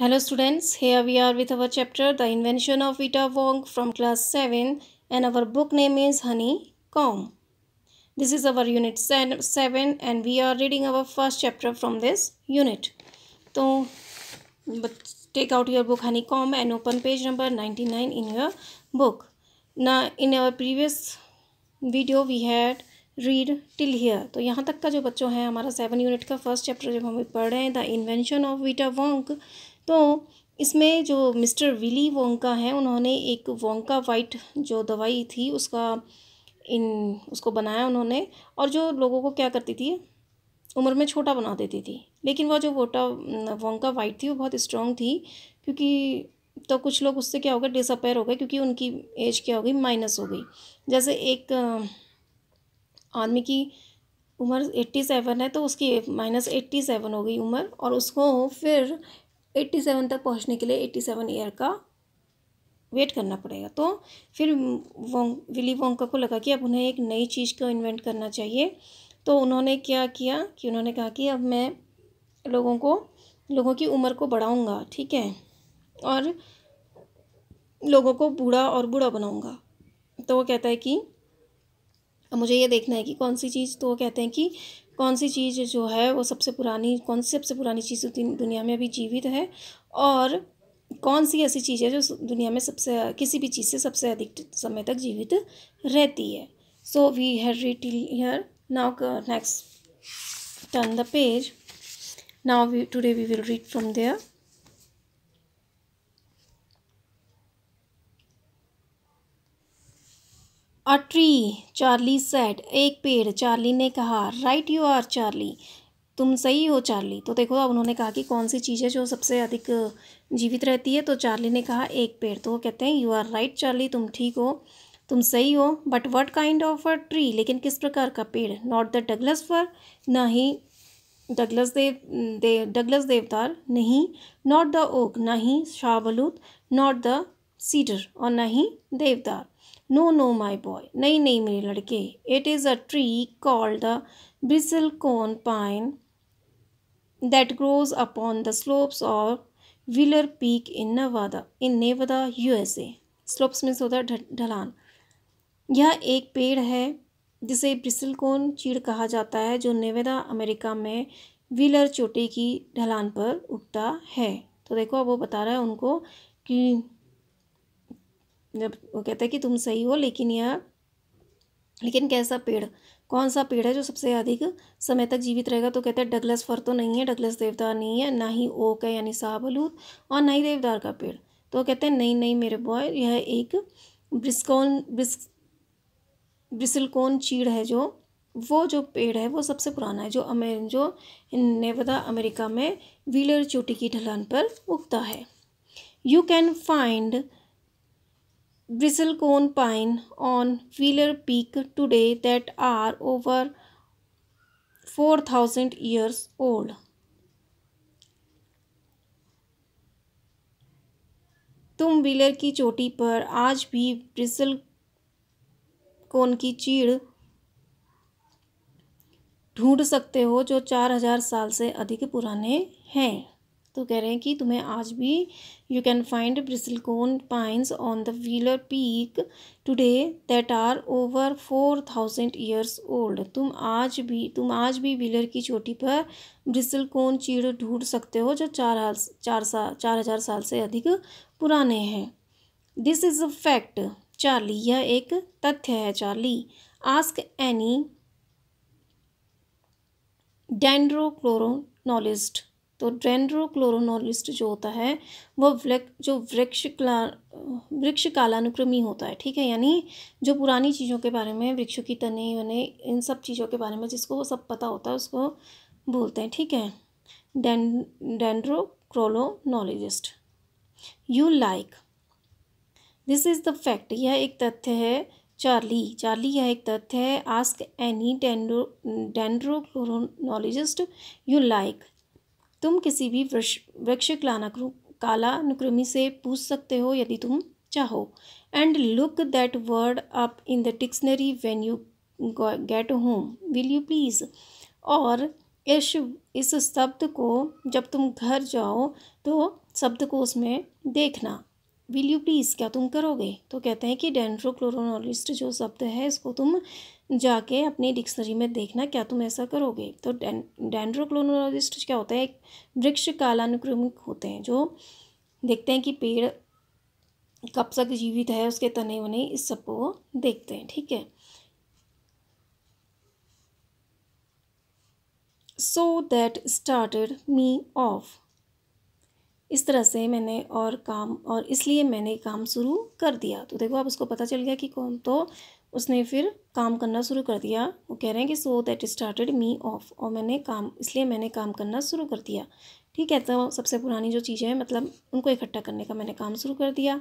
Hello students, here we are with our chapter The Invention of Vita Wong from class 7 and our book name is Honeycomb. This is our unit 7 and we are reading our first chapter from this unit. So take out your book Honeycomb and open page number 99 in your book. Now in our previous video we had read till here तो यहाँ तक का जो बच्चों है हमारा seven unit का first chapter जब हम पढ़ रहे हैं the invention of Vita Wonk तो इसमें जो मिस्टर विली वोंका हैं उन्होंने एक वोंका वाइट जो दवाई थी उसका इन उसको बनाया उन्होंने और जो लोगों को क्या करती थी उम्र में छोटा बना देती थी लेकिन वह जो वोटा वोंका वाइट थी वो बहुत स्ट्रॉन्ग थी क्योंकि तो कुछ लोग उससे क्या हो गए डिसअपेयर हो गए क्योंकि उनकी एज क्या हो गई माइनस हो गई जैसे एक आदमी की उम्र एट्टी सेवन है तो उसकी माइनस एट्टी सेवन हो गई उम्र और उसको फिर एट्टी सेवन तक पहुंचने के लिए एट्टी सेवन ईयर का वेट करना पड़ेगा तो फिर वोंग विली वोंका को लगा कि अब उन्हें एक नई चीज़ को इन्वेंट करना चाहिए तो उन्होंने क्या किया कि उन्होंने कहा कि अब मैं लोगों को लोगों की उम्र को बढ़ाऊँगा ठीक है और लोगों को बूढ़ा और बूढ़ा बनाऊँगा तो वो कहता है कि मुझे ये देखना है कि कौन सी चीज़ तो वो कहते हैं कि कौन सी चीज़ जो है वो सबसे पुरानी कौन सी सबसे पुरानी चीज़ दुनिया में अभी जीवित है और कौन सी ऐसी चीज़ है जो दुनिया में सबसे किसी भी चीज़ से सबसे अधिक समय तक जीवित रहती है so we have read till here now next turn the page now today we will read from there a tree Charlie said एक पेड़ चार्ली ने कहा राइट यू आर चार्ली तुम सही हो चार्ली तो देखो अब उन्होंने कहा कि कौन सी चीज़ है जो सबसे अधिक जीवित रहती है तो चार्ली ने कहा एक पेड़ तो वो कहते हैं यू आर राइट चार्ली तुम ठीक हो तुम सही हो but what kind of a tree लेकिन किस प्रकार का पेड़ नॉट द डगलस फर ना ही डगलस देव दे डगलस देवदार नहीं नॉट द ओक ना ही शाहबलूत नॉट द सीडर और ना ही देवदार नो नो माई बॉय नहीं नहीं मेरे लड़के it is a tree called the bristlecone pine that grows upon the slopes of Wheeler Peak in Nevada in Nevada USA slopes means होता है ढलान यह एक पेड़ है जिसे ब्रिसलकोन चीड़ कहा जाता है जो नेवादा अमेरिका में व्हीलर चोटी की ढलान पर उगता है तो देखो अब वो बता रहा है उनको कि जब वो कहता है कि तुम सही हो लेकिन यह लेकिन कैसा पेड़ कौन सा पेड़ है जो सबसे अधिक समय तक जीवित रहेगा तो कहते हैं डगलस फर तो नहीं है डगलस देवदार नहीं है ना ही ओक है यानी साबलूत और ना ही देवदार का पेड़ तो कहते हैं नहीं नहीं मेरे बॉय यह एक ब्रिस्कोन ब्रिस ब्रिसलकोन चीड़ है जो वो जो पेड़ है वो सबसे पुराना है जो अमेर जो नेवदा अमेरिका में व्हीलर चोटी की ढलान पर उगता है you can find bristlecone pine on Wheeler Peak today that are over 4000 years old. तुम व्हीलर की चोटी पर आज भी ब्रिसल कोन की चीड़ ढूंढ सकते हो जो चार हजार साल से अधिक पुराने हैं तो कह रहे हैं कि तुम्हें आज भी you can find bristlecone pines on the Wheeler Peak today that are over four thousand years old तुम आज भी तुम आज भी व्हीलर की चोटी पर ब्रिसलकोन चीड़ ढूंढ सकते हो जो चार चार साल चार हज़ार साल से अधिक पुराने हैं this is a fact Charlie यह एक तथ्य है चार्ली आस्क एनी डेंड्रोक्लोरोनोलिस्ट तो ड्रेंड्रोक्लोरोनोलिस्ट जो होता है वो जो वृक्ष वृक्ष कालानुक्रमी होता है ठीक है यानी जो पुरानी चीज़ों के बारे में वृक्षों की तने वने इन सब चीज़ों के बारे में जिसको वो सब पता होता है उसको बोलते हैं ठीक है then you like this is the fact यह एक तथ्य है चार्ली चार्ली यह एक तथ्य है ask any dendro dendrochronologist you like तुम किसी भी वृक्ष वृक्ष कालानुक्रमी से पूछ सकते हो यदि तुम चाहो and look that word up in the dictionary when you get home will you please और इस इस शब्द को जब तुम घर जाओ तो शब्द को उसमें देखना विल यू प्लीज़ क्या तुम करोगे तो कहते हैं कि डेंड्रोक्लोरोनोलिस्ट जो शब्द है इसको तुम जाके अपनी डिक्शनरी में देखना क्या तुम ऐसा करोगे तो डेंड्रोक्लोरोनोलिस्ट क्या होता है एक वृक्ष कालानुक्रमिक होते हैं जो देखते हैं कि पेड़ कब तक जीवित है उसके तने वने इस सब को देखते हैं ठीक है so that started me off इस तरह से मैंने और काम और इसलिए मैंने काम शुरू कर दिया तो देखो आप उसको पता चल गया कि कौन तो उसने फिर काम करना शुरू कर दिया वो कह रहे हैं कि so that started me off और मैंने काम इसलिए मैंने काम करना शुरू कर दिया ठीक है तो सबसे पुरानी जो चीज़ें हैं मतलब उनको इकट्ठा करने का मैंने काम शुरू कर दिया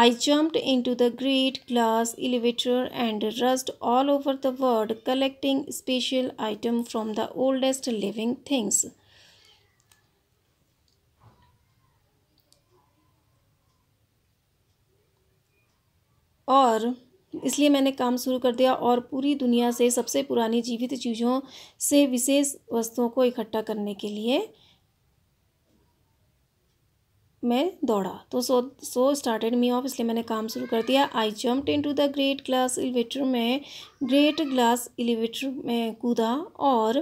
I jumped into the great glass elevator and rushed all over the world collecting special item from the oldest living things और इसलिए मैंने काम शुरू कर दिया और पूरी दुनिया से सबसे पुरानी जीवित चीज़ों से विशेष वस्तुओं को इकट्ठा करने के लिए मैं दौड़ा तो सो सो स्टार्टेड मी ऑफ इसलिए मैंने काम शुरू कर दिया I jump into the great glass elevator में ग्रेट ग्लास एलिवेटर में कूदा और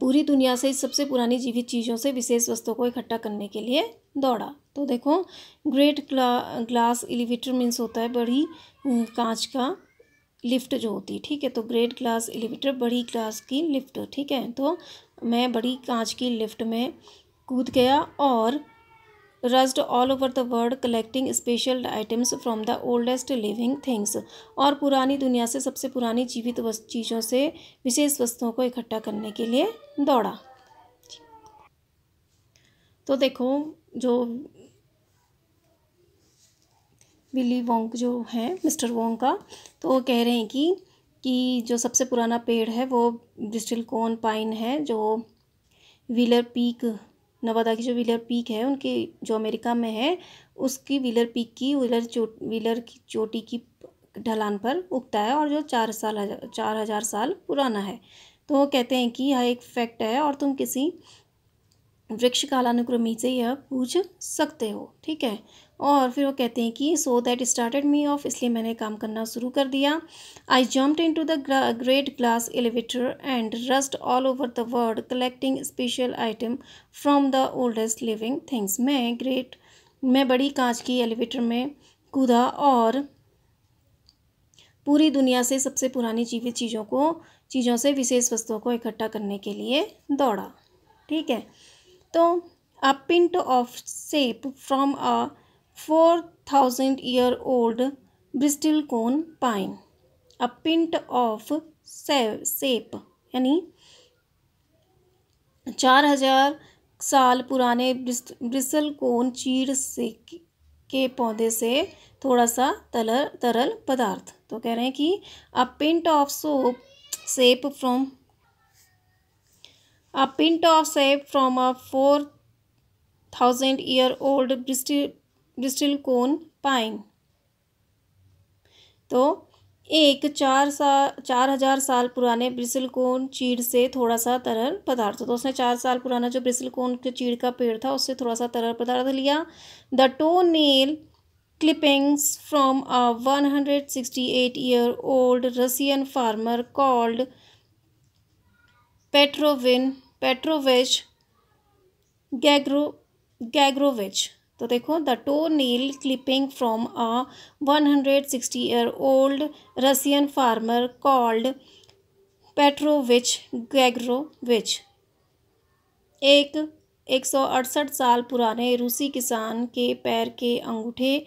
पूरी दुनिया से सबसे पुरानी जीवित चीज़ों से विशेष वस्तुओं को इकट्ठा करने के लिए दौड़ा तो देखो ग्रेट ग्ला, ग्लास एलिवेटर मीन्स होता है बड़ी कांच का लिफ्ट जो होती है ठीक है तो ग्रेट ग्लास एलिवेटर बड़ी ग्लास की लिफ्ट ठीक है तो मैं बड़ी कांच की लिफ्ट में कूद गया और rushed all over the world collecting special items from the oldest living things और पुरानी दुनिया से सबसे पुरानी जीवित चीज़ों से विशेष वस्तुओं को इकट्ठा करने के लिए दौड़ा तो देखो जो बिली वोंग जो है मिस्टर वोंग का तो वो कह रहे हैं कि कि जो सबसे पुराना पेड़ है वो डिस्टिल कोन पाइन है जो व्हीलर पीक नवादा की जो व्हीलर पीक है उनके जो अमेरिका में है उसकी व्हीलर पीक की व्हीलर चोट व्हीलर की चोटी की ढलान पर उगता है और जो चार साल हजार चार हज़ार साल पुराना है तो वो कहते हैं कि यह एक फैक्ट है और तुम किसी वृक्ष कालानुक्रमी से यह पूछ सकते हो ठीक है और फिर वो कहते हैं कि so that started me off इसलिए मैंने काम करना शुरू कर दिया I jumped into the great glass elevator and rushed all over the world collecting special item from the oldest living things मैं ग्रेट मैं बड़ी कांच की एलिवेटर में कूदा और पूरी दुनिया से सबसे पुरानी जीवित चीज़ों को चीज़ों से विशेष वस्तुओं को इकट्ठा करने के लिए दौड़ा ठीक है तो a pint of sap from a four thousand year old bristol cone pine. A pint of sap यानी चार हजार साल पुराने ब्रिस्टल कोन चीड़ से के पौधे से थोड़ा सा तरल तरल पदार्थ तो कह रहे हैं कि a pint of soap sap from a pint of sap from a four thousand year old bristle distil cone pine तो एक चार सा चार हज़ार साल पुराने ब्रिसलकोन चीड़ से थोड़ा सा तरल पदार्थ तो उसने चार साल पुराना जो कोन के चीड़ का पेड़ था उससे थोड़ा सा तरल पदार्थ लिया the toe nail clippings one hundred sixty eight year old Russian farmer called Petrovin Petrovich Gagro Gagrovich तो देखो the toe nail clipping from a one hundred sixty year old Russian farmer called Petrovich Gagrovich एक एक सौ अड़सठ साल पुराने रूसी किसान के पैर के अंगूठे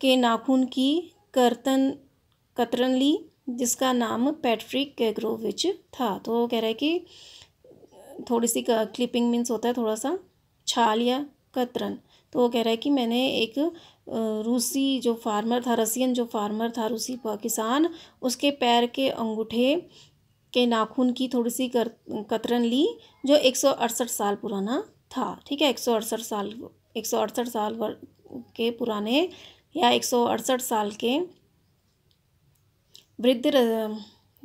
के नाखून की करतन कतरन ली जिसका नाम पैट्रिक गैग्रोविच था तो वो कह रहा है कि थोड़ी सी क्लिपिंग मीन्स होता है थोड़ा सा छाल या कतरन तो वो कह रहा है कि मैंने एक रूसी जो फार्मर था रसियन जो फार्मर था रूसी किसान उसके पैर के अंगूठे के नाखून की थोड़ी सी कर, कतरन ली जो एक सौ अड़सठ साल पुराना था ठीक है एक सौ अड़सठ साल एक सौ अड़सठ साल वर के पुराने या एक सौ अड़सठ साल के वृद्ध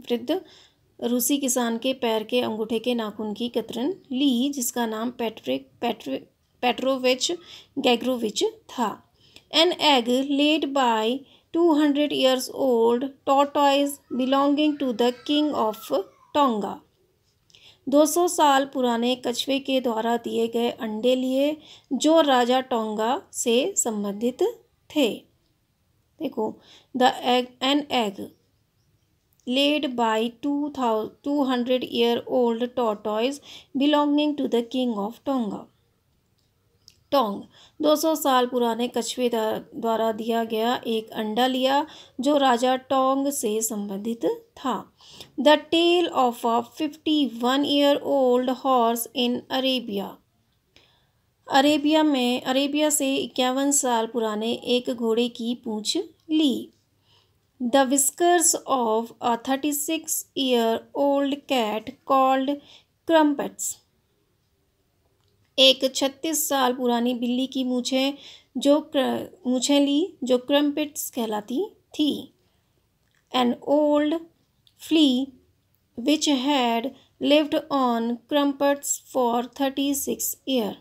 वृद्ध रूसी किसान के पैर के अंगूठे के नाखून की कतरन ली जिसका नाम पैट्रिक पैट्रिक पेट्रोविच गैग्रोविच था an egg laid by two hundred years old tortoise belonging to the king of Tonga दो सौ साल पुराने कछुए के द्वारा दिए गए अंडे लिए जो राजा टोंगा से संबंधित थे देखो द एग एन एग थाउ two hundred year old tortoise belonging to the king of Tonga Tonga 200 साल पुराने कछुए द्वारा दिया गया एक अंडा लिया जो राजा टोंग से संबंधित था the tail of a fifty one year old horse in Arabia Arabia में अरेबिया से इक्यावन साल पुराने एक घोड़े की पूँछ ली the whiskers of a thirty six year old cat called Crumpets एक छत्तीस साल पुरानी बिल्ली की मूछे जो मूछे ली जो क्रम्पिट्स कहलाती थी an old flea which had lived on Crumpets for thirty six year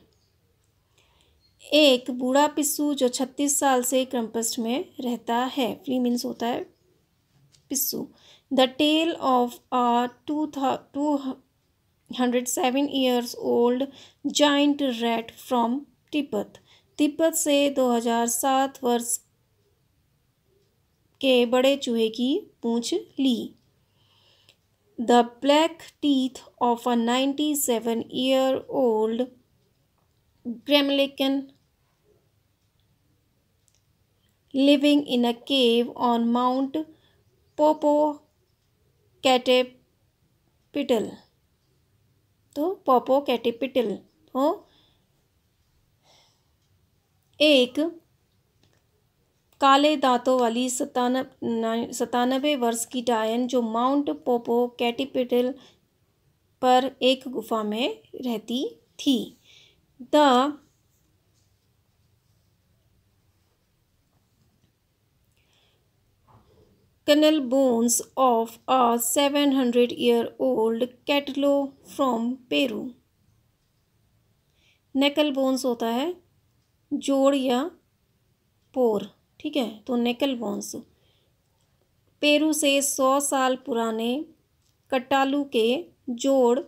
एक बूढ़ा पिस्सू जो छत्तीस साल से क्रम्पस्ट में रहता है फ्ली मीन्स होता है पिस्सू the tail of a two था two hundred seven years old giant rat from Tibet Tibet से दो हज़ार सात वर्ष के बड़े चूहे की पूछ ली the black teeth of a ninety seven year old grimalkin living in a cave on Mount Popocatepetl तो पोपो कैटिपिटल हो एक काले दांतों वाली सतान सतानबे वर्ष की डायन जो माउंट पोपो कैटिपिटल पर एक गुफा में रहती थी the Canal bones of a 700 year old catalo from Peru. Knuckle bones होता है जोड़ या पोर ठीक है तो नेकल बोन्स पेरू से सौ साल पुराने कटालू के जोड़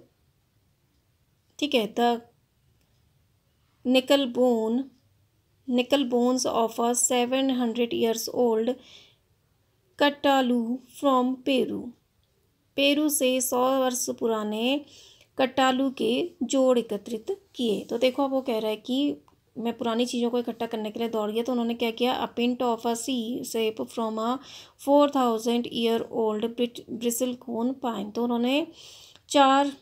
ठीक है the knuckle bone knuckle bones of a seven hundred years old catalo from Peru Peru से सौ वर्ष पुराने कटालू के जोड़ एकत्रित किए तो देखो अब वो कह रहा है कि मैं पुरानी चीज़ों को इकट्ठा करने के लिए दौड़ गया तो उन्होंने क्या किया a pint of a sea sap from a four thousand year old bristlecone pine तो उन्होंने चार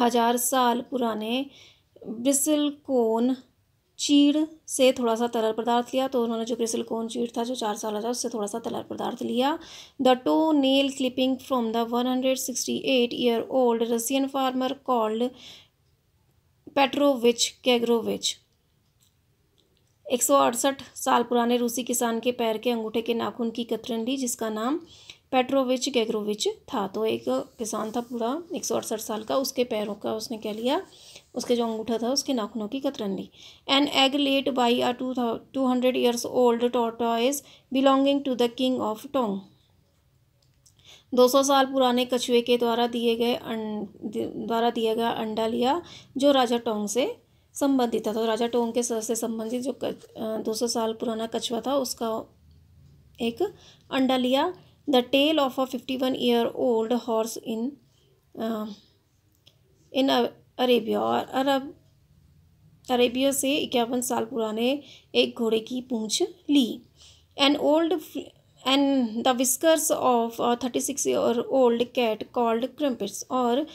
हजार साल पुराने ब्रिसल कोन चीड़ से थोड़ा सा तरल पदार्थ लिया तो उन्होंने जो क्रिसिलकोन चीड़ था जो चार साल था उससे थोड़ा सा तरल पदार्थ लिया the toe nail clipping from the one hundred sixty eight year old Russian farmer called Petrovich Kagrovich एक सौ अड़सठ साल पुराने रूसी किसान के पैर के अंगूठे के नाखून की कतरन ली जिसका नाम पेट्रोविच गैग्रोविच था तो एक किसान था पूरा एक सौ अड़सठ साल का उसके पैरों का उसने कह लिया उसके जो अंगूठा था उसके नाखूनों की कतरन ली an egg laid by a two two hundred years old tortoise belonging to the king of Tonga दो सौ साल पुराने कछुए के द्वारा दिए गए अं, द्वारा दिया गया अंडा लिया जो राजा टोंग से संबंधित था तो राजा टोंग के सर से संबंधित जो दो सौ साल पुराना कछुआ था उसका एक अंडा लिया the tail of a fifty one year old horse in in Arabia और अरब अरेबिया से इक्यावन साल पुराने एक घोड़े की पूंछ ली an old an the whiskers of thirty six year old cat called Crumpets और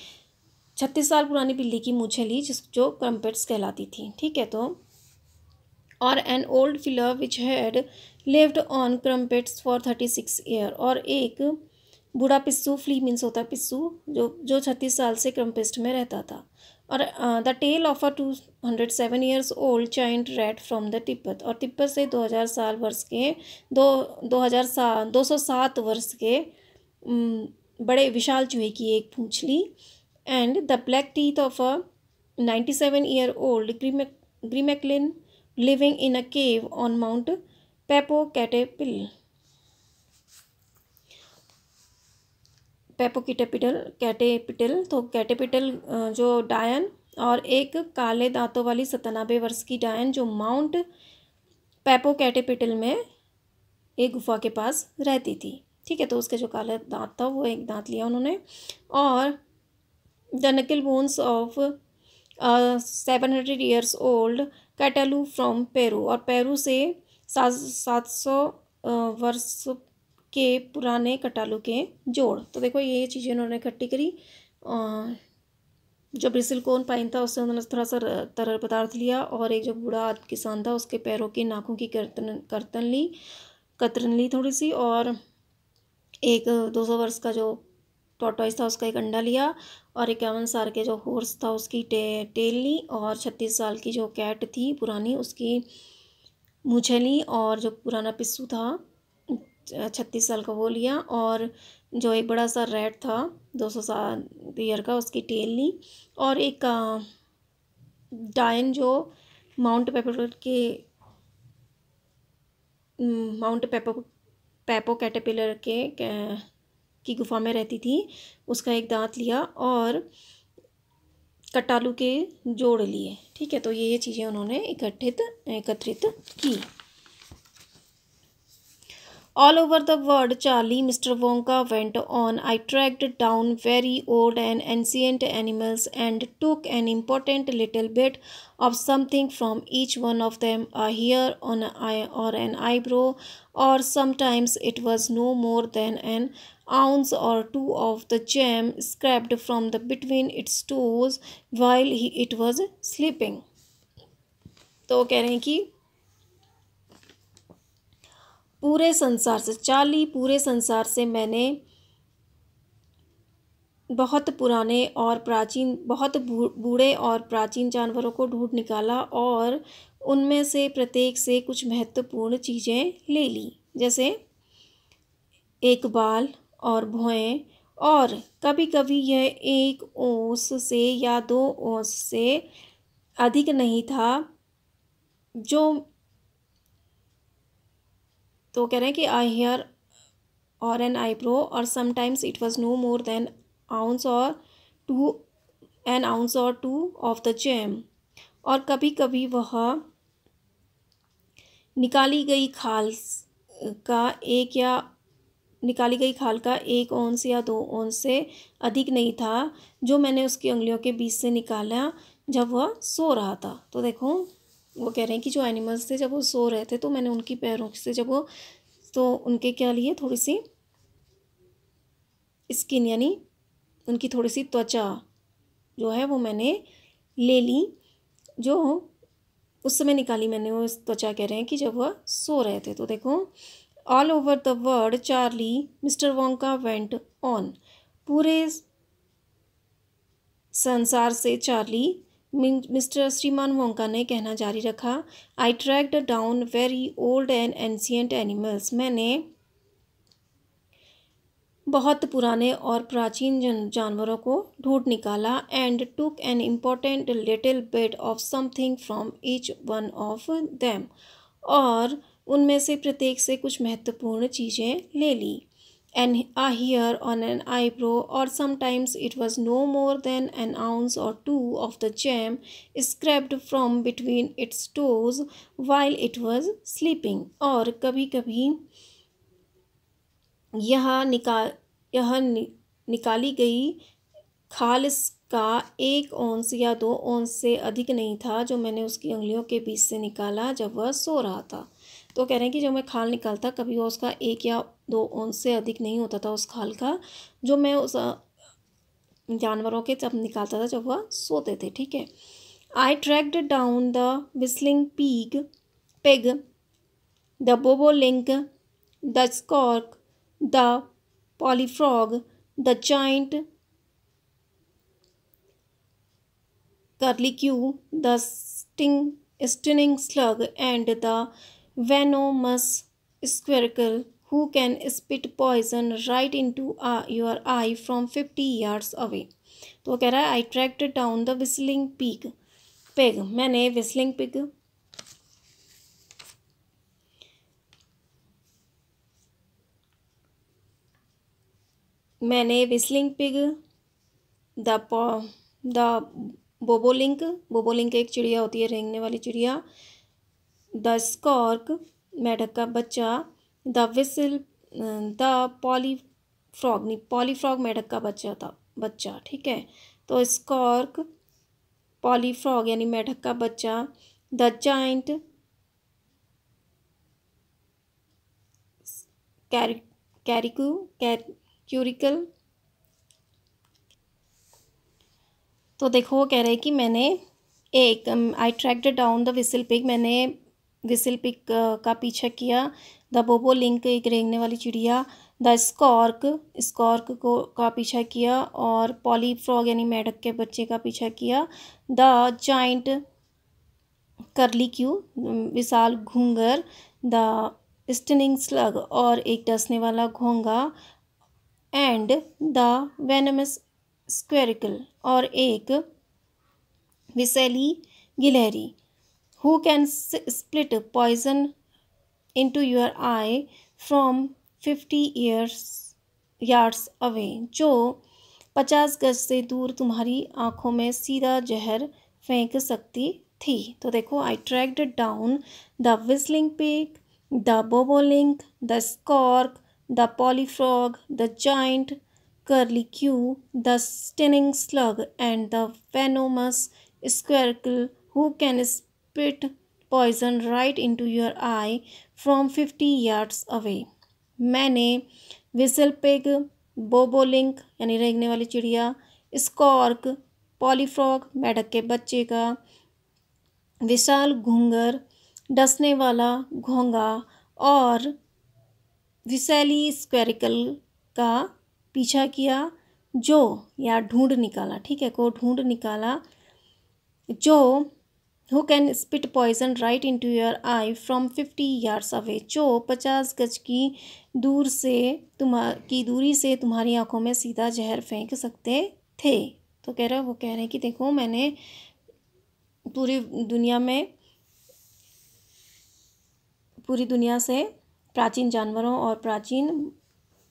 छत्तीस साल पुरानी बिल्ली की मूछे ली जिस जो क्रम्पिट्स कहलाती थी ठीक है तो और an old flea which had lived on Crumpets for thirty six year और एक बूढ़ा पिस्सू फ्ली मीन्स होता है पिस्सू जो जो छत्तीस साल से क्रम्पिस्ट में रहता था और the tail of a two hundred seven years old child rat from the Tibet और तिब्बत से दो हज़ार साल वर्ष के दो दो हज़ार सा दो सौ सात वर्ष के बड़े विशाल चूहे की एक पूछली and the black teeth of a ninety seven year old grimalkin grimalkin living in a cave on Mount Popocatepetl Popocatepetl Popocatepetl तो कैटेपिटल जो डायन और एक काले दांतों वाली सतानबे वर्ष की डायन जो माउंट पेपो कैटेपिटल में एक गुफा के पास रहती थी ठीक है तो उसका जो काले दांत था वो एक दांत लिया उन्होंने और the knuckle bones of seven hundred years old catalo from Peru और पेरू से सात सात सौ वर्ष के पुराने कटालू के जोड़ तो देखो ये चीज़ें उन्होंने इकट्ठी करी जो कोन पाइन था उससे उन्होंने थोड़ा सा तरल पदार्थ लिया और एक जो बूढ़ा किसान था उसके पैरों की नाखों की करतन करतन ली कतरन ली थोड़ी सी और एक दो सौ वर्ष का जो टोटॉइस था उसका एक अंडा लिया और इक्यावन साल के जो हॉर्स था उसकी टे, टेल ली और छत्तीस साल की जो कैट थी पुरानी उसकी मूछे ली और जो पुराना पिस्सू था छत्तीस साल का वो लिया और जो एक बड़ा सा रेड था दो सौ सात ईयर का उसकी टेल ली और एक डायन जो माउंट पेपर के माउंट पेपो पेपो कैटेपिलर के, के की गुफा में रहती थी उसका एक दांत लिया और कटालू के जोड़ लिए ठीक है तो ये ये चीज़ें उन्होंने इकट्ठित एकत्रित की All over the world, Charlie, Mr. Wonka went on. I tracked down very old and ancient animals and took an important little bit of something from each one of them a hair on an eye or an eyebrow, or sometimes it was no more than an ounce or two of the gem scraped from the between its toes while he, it was sleeping. So कह पूरे संसार से चाली पूरे संसार से मैंने बहुत पुराने और प्राचीन बहुत बूढ़े और प्राचीन जानवरों को ढूंढ निकाला और उनमें से प्रत्येक से कुछ महत्वपूर्ण चीज़ें ले ली जैसे एक बाल और भोएँ और कभी कभी यह एक ओस से या दो ओस से अधिक नहीं था जो तो कह रहे हैं कि eye hair or an eyebrow or sometimes it was no more than ounce or two an ounce or two of the jam और कभी कभी वह निकाली गई खाल का एक या निकाली गई खाल का एक ओंस या दो ओंस से अधिक नहीं था जो मैंने उसकी उंगलियों के बीच से निकाला जब वह सो रहा था तो देखो वो कह रहे हैं कि जो एनिमल्स थे जब वो सो रहे थे तो मैंने उनकी पैरों से जब वो तो उनके क्या लिए थोड़ी सी स्किन यानी उनकी थोड़ी सी त्वचा जो है वो मैंने ले ली जो उस समय निकाली मैंने वो त्वचा कह रहे हैं कि जब वह सो रहे थे तो देखो all over the world Charlie Mister Wonka went on पूरे संसार से चार्ली मिस्टर श्रीमान वोंका ने कहना जारी रखा I tracked down very old and ancient animals मैंने बहुत पुराने और प्राचीन जन जानवरों को ढूंढ निकाला and took an important little bit of something from each one of them और उनमें से प्रत्येक से कुछ महत्वपूर्ण चीज़ें ले ली an a hair on an eyebrow or sometimes it was no more than an ounce or two of the jam scraped from between its toes while it was sleeping or कभी कभी यह निकाल यह नि, निकाली गई खाल का एक ओंस या दो ओंस से अधिक नहीं था जो मैंने उसकी उंगलियों के बीच से निकाला जब वह सो रहा था तो कह रहे हैं कि जब मैं खाल निकालता कभी वह उसका एक या दो ओंस से अधिक नहीं होता था उस खाल का जो मैं उस जानवरों के जब निकालता था जब वह सोते थे ठीक है I tracked down the whistling pig pig the bobolink the skrock the polyfrog the giant curlicue, the sting, stinging slug, and the venomous squircle who can spit poison right into uh, your eye from 50 yards away. तो वो कह रहा है I tracked down the whistling pig pig मैंने whistling pig मैंने whistling pig the the bobolink bobolink एक चिड़िया होती है रेंगने वाली चिड़िया द स्कॉर्क मैढ़ का बच्चा the whistle the polyfrog नहीं पॉली फ्रॉग मैढ़ का बच्चा था बच्चा ठीक है तो स्कॉर्क पॉली फ्रॉग यानी मैढ़ का बच्चा द जाइंट कैरिकू कैर क्यूरिकल तो देखो वो कह रहे हैं कि मैंने एक I tracked down the whistle pig मैंने विसिल पिक uh, का पीछा किया द बोबो लिंक एक रेंगने वाली चिड़िया द स्कॉर्क स्कॉर्क को का पीछा किया और पॉली फ्रॉग यानी मेढक के बच्चे का पीछा किया द जाइंट करली क्यू विशाल घूंगर द स्टनिंग स्लग और एक डसने वाला घोंगा एंड द वेनमस स्क्वेरिकल और एक विसैली गिलहरी who can split poison to your eye from fifty years yards away जो पचास गज से दूर तुम्हारी आँखों में सीधा जहर फेंक सकती थी तो देखो I tracked down the whistling pig the bobolink the skrock the polyfrog the giant curly Q, the stinging slug, and the venomous squircle who can spit poison right into your eye from 50 yards away. मैंने whistle pig bobolink यानी रेंगने वाली चिड़िया स्कॉर्क पॉलीफ्रॉग मेढक के बच्चे का विशाल घूंगर डसने वाला घोंगा और विशैली स्क्वेरिकल का पीछा किया जो या ढूंढ निकाला ठीक है को ढूंढ निकाला जो who can spit poison right into your eye from fifty years away जो पचास गज की दूर से तुम्हार की दूरी से तुम्हारी आंखों में सीधा जहर फेंक सकते थे तो कह रहे वो कह रहे हैं कि देखो मैंने पूरी दुनिया में पूरी दुनिया से प्राचीन जानवरों और प्राचीन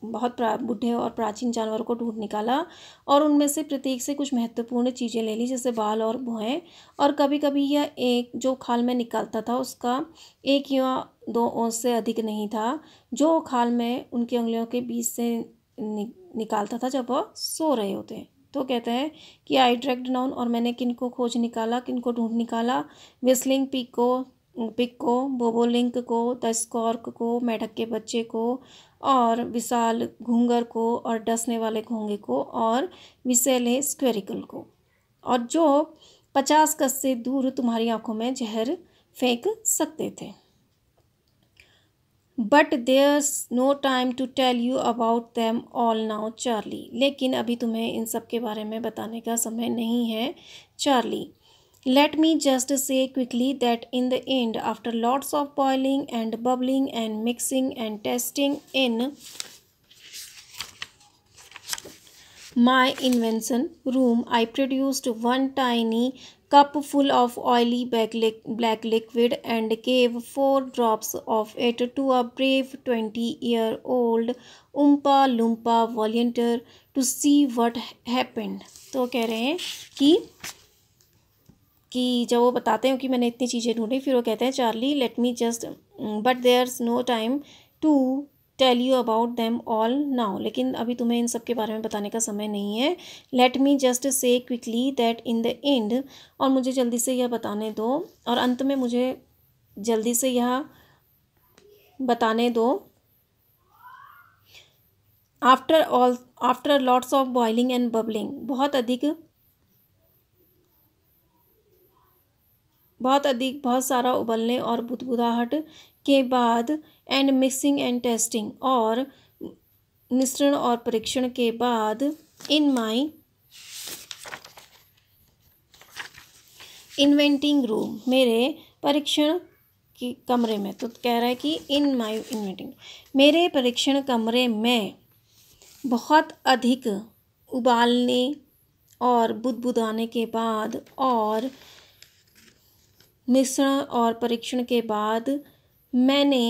बहुत बूढ़े और प्राचीन जानवरों को ढूंढ निकाला और उनमें से प्रत्येक से कुछ महत्वपूर्ण चीज़ें ले ली जैसे बाल और भुएँ और कभी कभी यह एक जो खाल में निकालता था उसका एक या दो ओस से अधिक नहीं था जो खाल में उनकी उंगलियों के बीच से नि, निकालता था जब वह सो रहे होते हैं तो कहते हैं कि आई ड्रैक्ट डाउन और मैंने किन को खोज निकाला किन को ढूंढ निकाला विस्लिंग पिक को पिक को बोबोलिंक को द स्कॉर्क को मैढक के बच्चे को और विशाल घूंगर को और डसने वाले घोंगे को और विषैले स्क्वेरिकल को और जो पचास गज से दूर तुम्हारी आंखों में जहर फेंक सकते थे but there's no time to tell you about them all now Charlie लेकिन अभी तुम्हें इन सब के बारे में बताने का समय नहीं है Charlie Let me just say quickly that in the end, after lots of boiling and bubbling and mixing and testing in my invention room, I produced one tiny cup full of oily black, black liquid and gave four drops of it to a brave 20-year-old Oompa Loompa volunteer to see what happened. So, कह कि जब वो बताते हैं कि मैंने इतनी चीज़ें ढूंढी फिर वो कहते हैं Charlie let me just but is no time to tell you about them all now लेकिन अभी तुम्हें इन सब के बारे में बताने का समय नहीं है let me just say quickly that in the end और मुझे जल्दी से यह बताने दो और अंत में मुझे जल्दी से यह बताने दो after all after lots of boiling and bubbling बहुत अधिक बहुत अधिक बहुत सारा उबलने और बुदबुदाहट के बाद एंड मिक्सिंग एंड टेस्टिंग और मिश्रण और परीक्षण के बाद इन माई इन्वेंटिंग रूम मेरे परीक्षण की कमरे में तो कह रहा है कि इन माई इन्वेंटिंग मेरे परीक्षण कमरे में बहुत अधिक उबालने और बुदबुदाने के बाद और मिश्रण और परीक्षण के बाद मैंने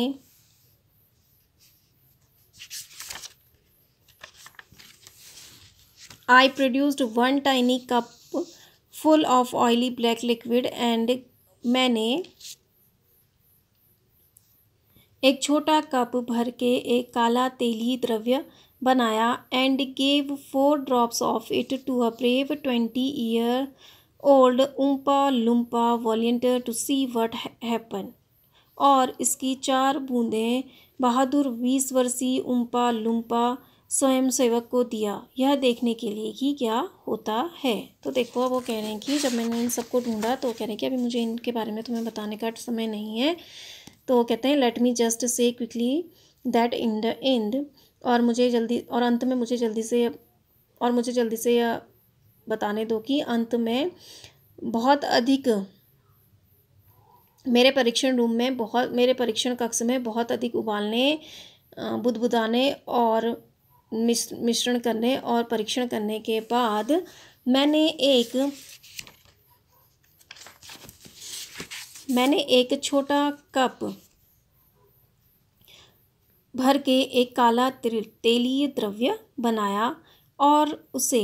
I produced one tiny cup full of oily black liquid and मैंने एक छोटा कप भर के एक काला तेली द्रव्य बनाया and gave four drops of it to a brave twenty year old Oompa Loompa volunteer to see what happen और इसकी चार बूंदें बहादुर बीस वर्षीय उम्पा लुम्पा स्वयं सेवक को दिया यह देखने के लिए कि क्या होता है तो देखो वो कह रहे हैं कि जब मैंने इन सबको ढूंढा तो कह रहे हैं कि अभी मुझे इनके बारे में तुम्हें बताने का समय नहीं है तो कहते हैं let me just say quickly that in the end और मुझे जल्दी और अंत में मुझे जल्दी से और मुझे जल्दी से बताने दो कि अंत में बहुत अधिक मेरे परीक्षण रूम में बहुत मेरे परीक्षण कक्ष में बहुत अधिक उबालने बुदबुदाने और मिश्रण करने और परीक्षण करने के बाद मैंने एक मैंने एक छोटा कप भर के एक काला तेलीय द्रव्य बनाया और उसे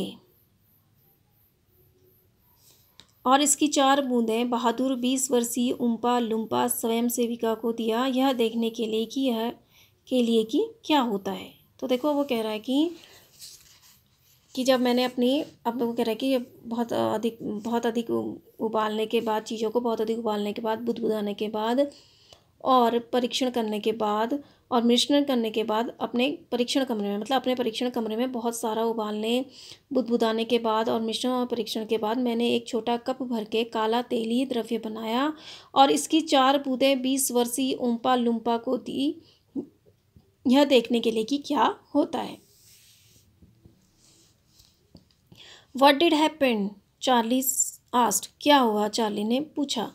और इसकी चार बूंदें बहादुर बीस वर्षीय उम्पा लुम्पा स्वयं सेविका को दिया यह देखने के लिए कि यह के लिए कि क्या होता है तो देखो वो कह रहा है कि कि जब मैंने अपनी आप लोगों को कह रहा है कि बहुत अधिक बहुत अधिक उबालने के बाद चीज़ों को बहुत अधिक उबालने के बाद बुदबुदाने के बाद और परीक्षण करने के बाद और मिश्रण करने के बाद अपने परीक्षण कमरे में मतलब अपने परीक्षण कमरे में बहुत सारा उबालने बुदबुदाने के बाद और मिश्रण और परीक्षण के बाद मैंने एक छोटा कप भर के काला तेली द्रव्य बनाया और इसकी चार बूंदें बीस वर्षीय ओम्पा लुम्पा को दी यह देखने के लिए कि क्या होता है what did happen Charlie asked क्या हुआ चार्ली ने पूछा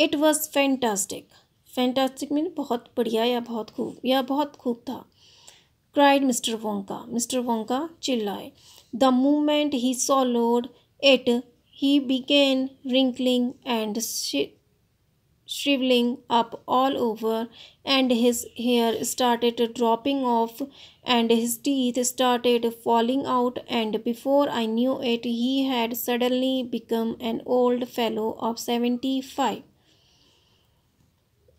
it was fantastic fantastic mean बहुत बढ़िया या बहुत खूब या बहुत खूब था cried Mister Wonka Mister Wonka चिल्लाए the moment he swallowed it he began wrinkling and shrivelling up all over and his hair started dropping off and his teeth started falling out and before I knew it he had suddenly become an old fellow of seventy five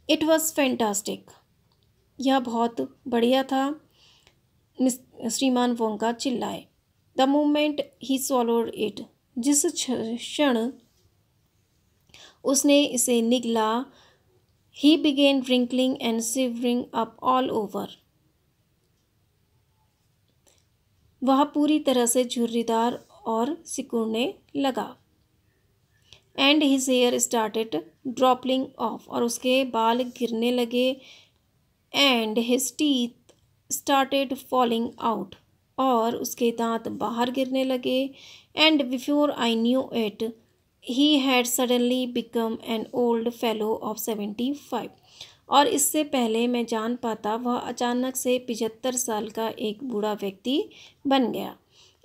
it was fantastic यह बहुत बढ़िया था श्रीमान Wonka चिल्लाए the moment he swallowed it जिस क्षण उसने इसे निगला he began wrinkling and shivering up all over वह पूरी तरह से झुर्रीदार और सिकुड़ने लगा and his hair started dropping off और उसके बाल गिरने लगे and his teeth started falling out और उसके दांत बाहर गिरने लगे and before I knew it he had suddenly become an old fellow of seventy five और इससे पहले मैं जान पाता वह अचानक से पिछहत्तर साल का एक बूढ़ा व्यक्ति बन गया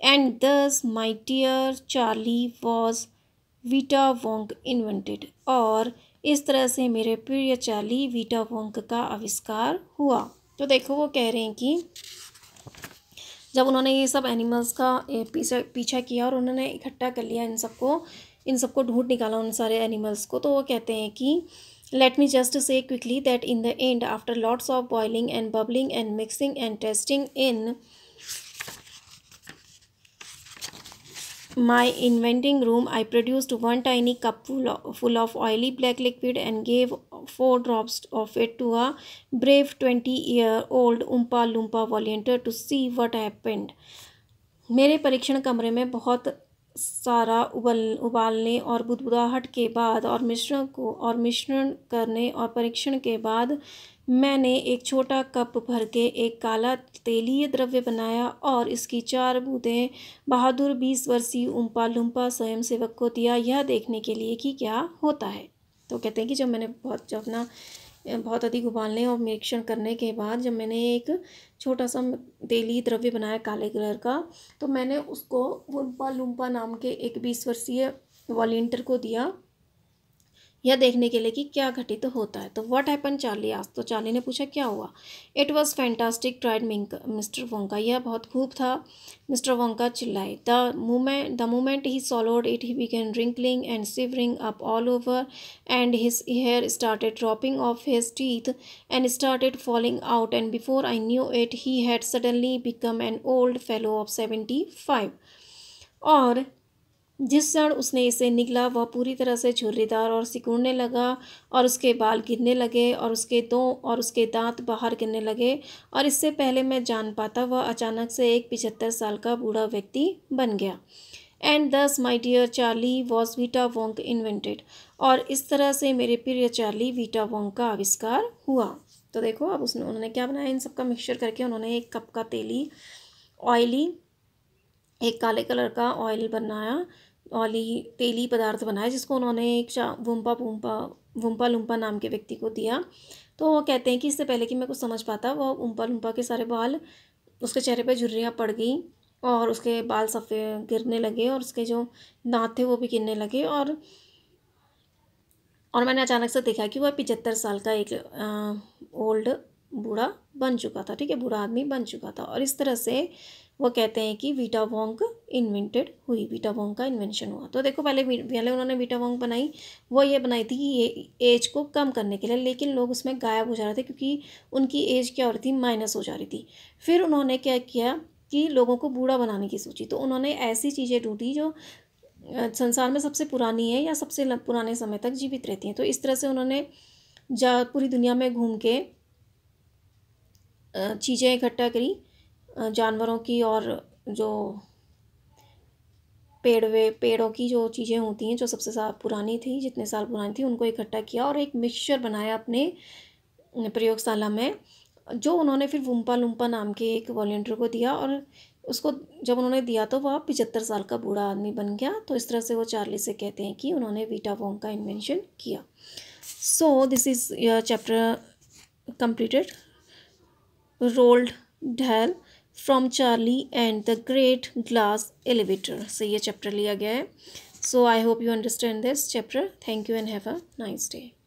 and thus my dear Charlie was Vita Wonk invented और इस तरह से मेरे प्रिय चाली वीटा वोंग का आविष्कार हुआ तो देखो वो कह रहे हैं कि जब उन्होंने ये सब एनिमल्स का पीछा पीछा किया और उन्होंने इकट्ठा कर लिया इन सबको इन सबको ढूंढ निकाला उन सारे एनिमल्स को तो वो कहते हैं कि let me just say quickly that in the end after lots of boiling and bubbling and mixing and testing in my inventing room i produced one tiny cup full of, full of oily black liquid and gave four drops of it to a brave 20 year old umpa lumpa volunteer to see what happened मेरे परीक्षण कमरे में बहुत सारा उबल उबालने और बुदबुदाहट के बाद और मिश्रण को और मिश्रण करने और परीक्षण के बाद मैंने एक छोटा कप भर के एक काला तेलीय द्रव्य बनाया और इसकी चार बूंदें बहादुर बीस वर्षीय उम्पा लुम्पा स्वयंसेवक को दिया यह देखने के लिए कि क्या होता है तो कहते हैं कि जब मैंने बहुत जब अपना बहुत अधिक उबालने और निरीक्षण करने के बाद जब मैंने एक छोटा सा तेली द्रव्य बनाया काले कलर का तो मैंने उसको उम्पा लुम्पा नाम के एक बीस वर्षीय वॉल्टियर को दिया यह देखने के लिए कि क्या घटित तो होता है तो व्हाट हैपन चार्ली आज तो चार्ली ने पूछा क्या हुआ it was fantastic tried Mister Wonka यह बहुत खूब था मिस्टर वोंका चिल्लाए the moment the moment he swallowed it he began wrinkling and shivering up all over and his hair started dropping off his teeth and started falling out and before I knew it he had suddenly become an old fellow of seventy five और जिस क्षण उसने इसे निकला वह पूरी तरह से छुर्रीदार और सिकुड़ने लगा और उसके बाल गिरने लगे और उसके दो और उसके दांत बाहर गिरने लगे और इससे पहले मैं जान पाता वह अचानक से एक पिछहत्तर साल का बूढ़ा व्यक्ति बन गया and thus my dear Charlie was Vita Wonk invented और इस तरह से मेरे प्रिय चार्ली वीटा वोंग का आविष्कार हुआ तो देखो अब उसने उन्होंने क्या बनाया इन सबका मिक्सचर करके उन्होंने एक कप का तेली ऑयली एक काले कलर का ऑयल बनाया वाली तेली पदार्थ बनाया जिसको उन्होंने एक वुम्पा पुम्पा वुम्पा लुम्पा नाम के व्यक्ति को दिया तो वो कहते हैं कि इससे पहले कि मैं कुछ समझ पाता वह उम्पा लुम्पा के सारे बाल उसके चेहरे पर झुर्रियाँ पड़ गई और उसके बाल सफ़ेद गिरने लगे और उसके जो दांत थे वो भी गिरने लगे और और मैंने अचानक से देखा कि वह पिचहत्तर साल का एक ओल्ड बूढ़ा बन चुका था ठीक है बूढ़ा आदमी बन चुका था और इस तरह से वो कहते हैं कि वीटा वोंग इन्वेंटेड हुई वीटा वोंग का इन्वेंशन हुआ तो देखो पहले पहले उन्होंने वीटा वोंग बनाई वो ये बनाई थी कि ये एज को कम करने के लिए लेकिन लोग उसमें गायब हो जा रहे थे क्योंकि उनकी एज क्या हो रही थी माइनस हो जा रही थी फिर उन्होंने क्या किया कि लोगों को बूढ़ा बनाने की सोची तो उन्होंने ऐसी चीज़ें ढूंढी जो संसार में सबसे पुरानी है या सबसे पुराने समय तक जीवित रहती हैं तो इस तरह से उन्होंने जा पूरी दुनिया में घूम के चीज़ें इकट्ठा करी जानवरों की और जो पेड़ वे पेड़ों की जो चीज़ें होती हैं जो सबसे पुरानी थी जितने साल पुरानी थी उनको इकट्ठा किया और एक मिक्सचर बनाया अपने प्रयोगशाला में जो उन्होंने फिर वुम्पा लुम्पा नाम के एक वॉल्टियर को दिया और उसको जब उन्होंने दिया तो वह पिचहत्तर साल का बूढ़ा आदमी बन गया तो इस तरह से वो चार्ली से कहते हैं कि उन्होंने वीटा वोंग का इन्वेंशन किया so this is chapter completed Roald Dahl from Charlie and the great glass elevator से ये चैप्टर लिया गया है so I hope you understand this chapter thank you and have a nice day